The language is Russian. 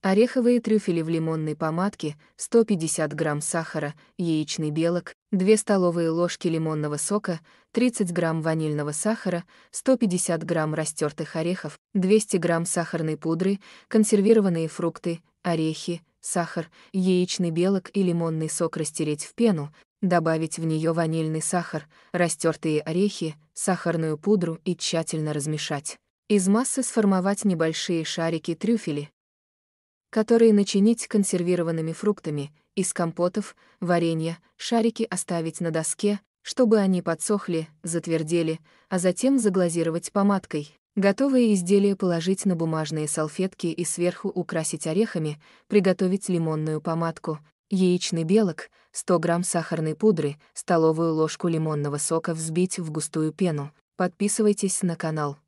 Ореховые трюфели в лимонной помадке, 150 грамм сахара, яичный белок, 2 столовые ложки лимонного сока, 30 грамм ванильного сахара, 150 грамм растертых орехов, 200 грамм сахарной пудры, консервированные фрукты, орехи, сахар, яичный белок и лимонный сок растереть в пену, добавить в нее ванильный сахар, растертые орехи, сахарную пудру и тщательно размешать. Из массы сформовать небольшие шарики трюфели которые начинить консервированными фруктами, из компотов, варенья, шарики оставить на доске, чтобы они подсохли, затвердели, а затем заглазировать помадкой. Готовые изделия положить на бумажные салфетки и сверху украсить орехами, приготовить лимонную помадку, яичный белок, 100 грамм сахарной пудры, столовую ложку лимонного сока взбить в густую пену. Подписывайтесь на канал.